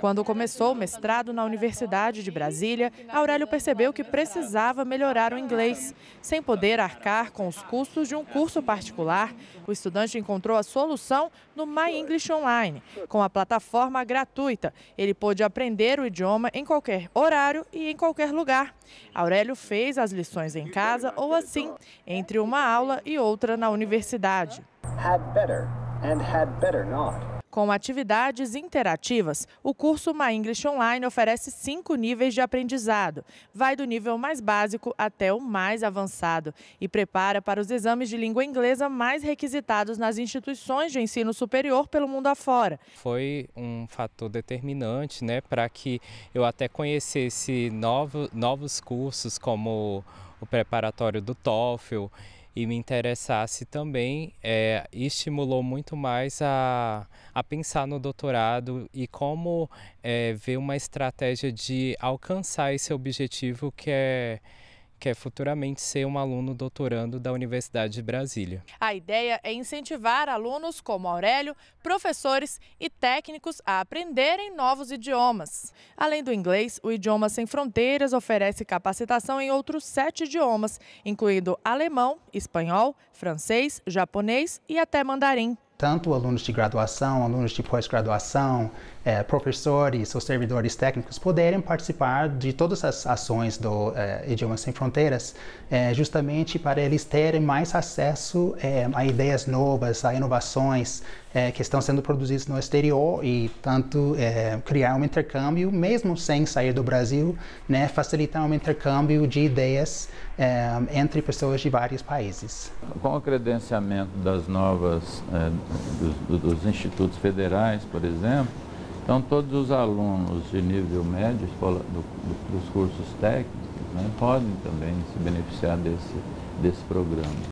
Quando começou o mestrado na Universidade de Brasília, Aurélio percebeu que precisava melhorar o inglês. Sem poder arcar com os custos de um curso particular, o estudante encontrou a solução no My English Online. Com a plataforma gratuita, ele pôde aprender o idioma em qualquer horário e em qualquer lugar. Aurélio fez as lições em casa ou assim, entre uma aula e outra na universidade. Had better and had better not. Com atividades interativas, o curso My English Online oferece cinco níveis de aprendizado. Vai do nível mais básico até o mais avançado e prepara para os exames de língua inglesa mais requisitados nas instituições de ensino superior pelo mundo afora. Foi um fator determinante né, para que eu até conhecesse novos novos cursos como o preparatório do TOEFL e me interessasse também, é, estimulou muito mais a, a pensar no doutorado e como é, ver uma estratégia de alcançar esse objetivo que é quer futuramente ser um aluno doutorando da Universidade de Brasília. A ideia é incentivar alunos como Aurélio, professores e técnicos a aprenderem novos idiomas. Além do inglês, o idioma Sem Fronteiras oferece capacitação em outros sete idiomas, incluindo alemão, espanhol, francês, japonês e até mandarim. Tanto alunos de graduação, alunos de pós-graduação, é, professores ou servidores técnicos poderem participar de todas as ações do é, Idiomas Sem Fronteiras, é, justamente para eles terem mais acesso é, a ideias novas, a inovações é, que estão sendo produzidas no exterior e, tanto, é, criar um intercâmbio, mesmo sem sair do Brasil, né, facilitar um intercâmbio de ideias entre pessoas de vários países. Com o credenciamento das novas, dos, dos institutos federais, por exemplo, então, todos os alunos de nível médio, escola, do, do, dos cursos técnicos, né, podem também se beneficiar desse, desse programa.